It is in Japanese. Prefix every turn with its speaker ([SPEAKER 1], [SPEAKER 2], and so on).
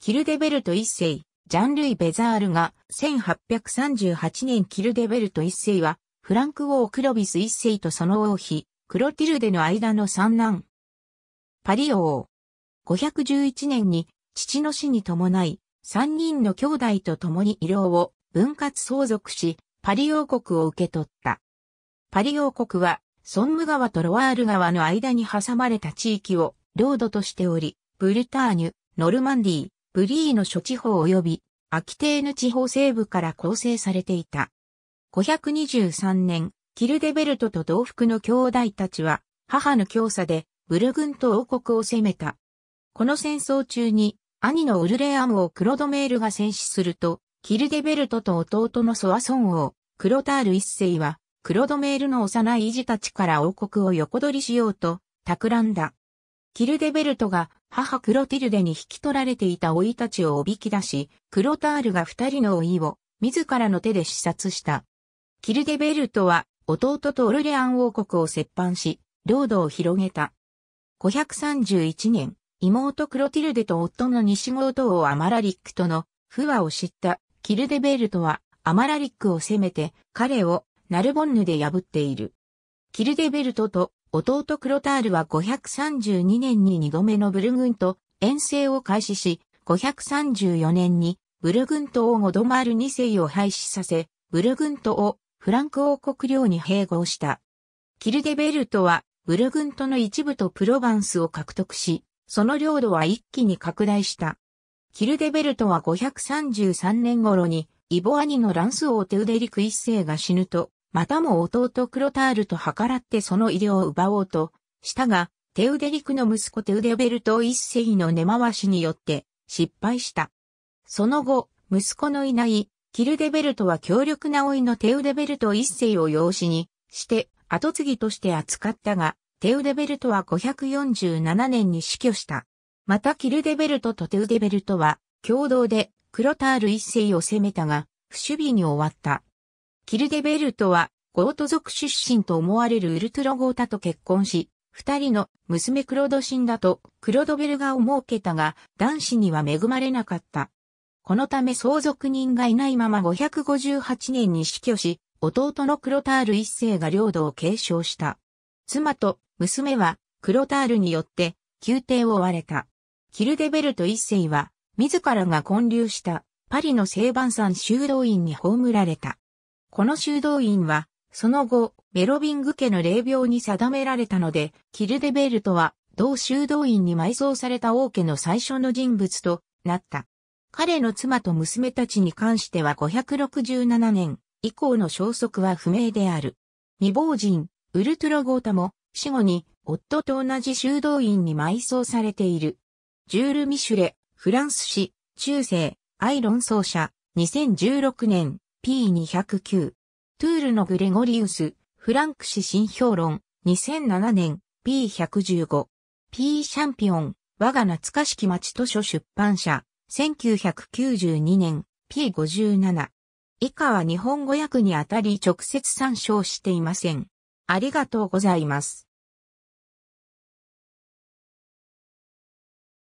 [SPEAKER 1] キルデベルト一世、ジャンルイ・ベザールが、1838年キルデベルト一世は、フランク王クロビス一世とその王妃、クロティルデの間の三男。パリ王。511年に、父の死に伴い、三人の兄弟と共に医療を分割相続し、パリ王国を受け取った。パリ王国は、ソンム川とロワール川の間に挟まれた地域を領土としており、ブルターニュ、ノルマンディー、ブリーの諸地方及び、アキテーヌ地方西部から構成されていた。523年、キルデベルトと同福の兄弟たちは、母の教唆で、ブルグンと王国を攻めた。この戦争中に、兄のウルレアムをクロドメールが戦死すると、キルデベルトと弟のソアソン王、クロタール一世は、クロドメールの幼い維持たちから王国を横取りしようと、企んだ。キルデベルトが母クロティルデに引き取られていた老いたちをおびき出し、クロタールが二人の老いを自らの手で視察した。キルデベルトは弟とオルレアン王国を接班し、領土を広げた。531年、妹クロティルデと夫の西郷と王アマラリックとの不和を知ったキルデベルトはアマラリックを攻めて彼をナルボンヌで破っている。キルデベルトと弟クロタールは532年に2度目のブルグント遠征を開始し、534年にブルグント王ゴドマール2世を廃止させ、ブルグントをフランク王国領に併合した。キルデベルトはブルグントの一部とプロヴァンスを獲得し、その領土は一気に拡大した。キルデベルトは533年頃にイボアニのランス王テウデリク一世が死ぬと、またも弟クロタールと計らってその医療を奪おうと、したが、テウデリクの息子テウデベルト一世の根回しによって失敗した。その後、息子のいないキルデベルトは強力な老いのテウデベルト一世を養子にして、後継ぎとして扱ったが、テウデベルトは547年に死去した。またキルデベルトとテウデベルトは共同でクロタール一世を攻めたが、不守備に終わった。キルデベルトは、ゴート族出身と思われるウルトロゴータと結婚し、二人の娘クロドシンダとクロドベルガを設けたが、男子には恵まれなかった。このため相続人がいないまま558年に死去し、弟のクロタール一世が領土を継承した。妻と娘はクロタールによって宮廷を追われた。キルデベルト一世は自らが建立したパリの聖晩山修道院に葬られた。この修道院は、その後、メロビング家の霊廟に定められたので、キルデベルトは、同修道院に埋葬された王家の最初の人物となった。彼の妻と娘たちに関しては567年以降の消息は不明である。未亡人、ウルトラゴータも死後に夫と同じ修道院に埋葬されている。ジュール・ミシュレ、フランス史、中世、アイロン奏者、2016年、P209。トゥールのグレゴリウス、フランク氏新評論、2007年、P115。P チャンピオン、我が懐かしき町図書出版社、1992年、P57。以下は日本語訳にあたり直接参照していません。ありがとうございます。